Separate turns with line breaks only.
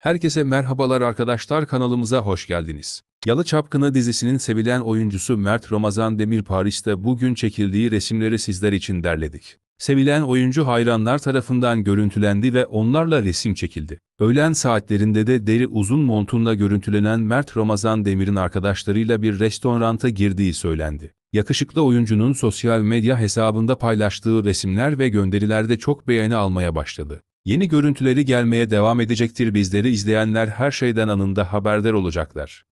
Herkese merhabalar arkadaşlar kanalımıza hoş geldiniz. Yalı Çapkını dizisinin sevilen oyuncusu Mert Ramazan Demir Paris'te bugün çekildiği resimleri sizler için derledik. Sevilen oyuncu hayranlar tarafından görüntülendi ve onlarla resim çekildi. Öğlen saatlerinde de deri uzun montunda görüntülenen Mert Ramazan Demir'in arkadaşlarıyla bir restoranta girdiği söylendi. Yakışıklı oyuncunun sosyal medya hesabında paylaştığı resimler ve gönderilerde çok beğeni almaya başladı. Yeni görüntüleri gelmeye devam edecektir bizleri izleyenler her şeyden anında haberdar olacaklar.